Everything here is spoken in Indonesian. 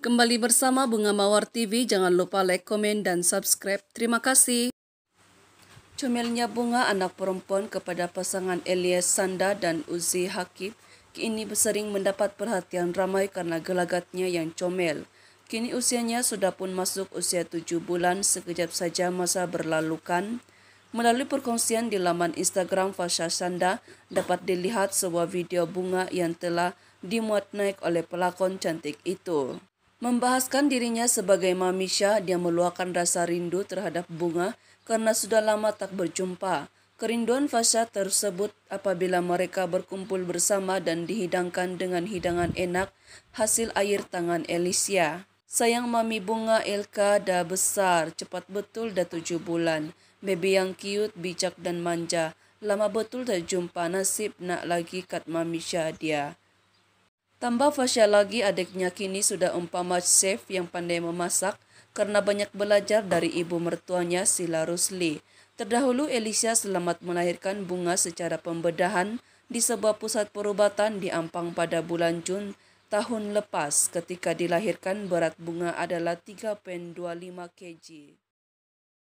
Kembali bersama Bunga Mawar TV, jangan lupa like, komen, dan subscribe. Terima kasih. Comelnya bunga anak perempuan kepada pasangan Elias Sanda dan Uzi Hakib kini sering mendapat perhatian ramai karena gelagatnya yang comel. Kini usianya sudah pun masuk usia 7 bulan, sekejap saja masa berlalukan. Melalui perkongsian di laman Instagram Fasha Sanda dapat dilihat sebuah video bunga yang telah dimuat naik oleh pelakon cantik itu. Membahaskan dirinya sebagai Mamisha, dia meluahkan rasa rindu terhadap bunga karena sudah lama tak berjumpa. Kerinduan Fasha tersebut apabila mereka berkumpul bersama dan dihidangkan dengan hidangan enak hasil air tangan Elisia. Sayang mami bunga Elka dah besar, cepat betul dah tujuh bulan. Baby yang cute, bijak dan manja. Lama betul dah jumpa nasib nak lagi kat Mamisha dia. Tambah Fasya lagi adiknya kini sudah umpama chef yang pandai memasak karena banyak belajar dari ibu mertuanya Sila Rusli. Terdahulu Elisa selamat melahirkan bunga secara pembedahan di sebuah pusat perubatan di Ampang pada bulan Jun tahun lepas ketika dilahirkan berat bunga adalah 3,25 kg.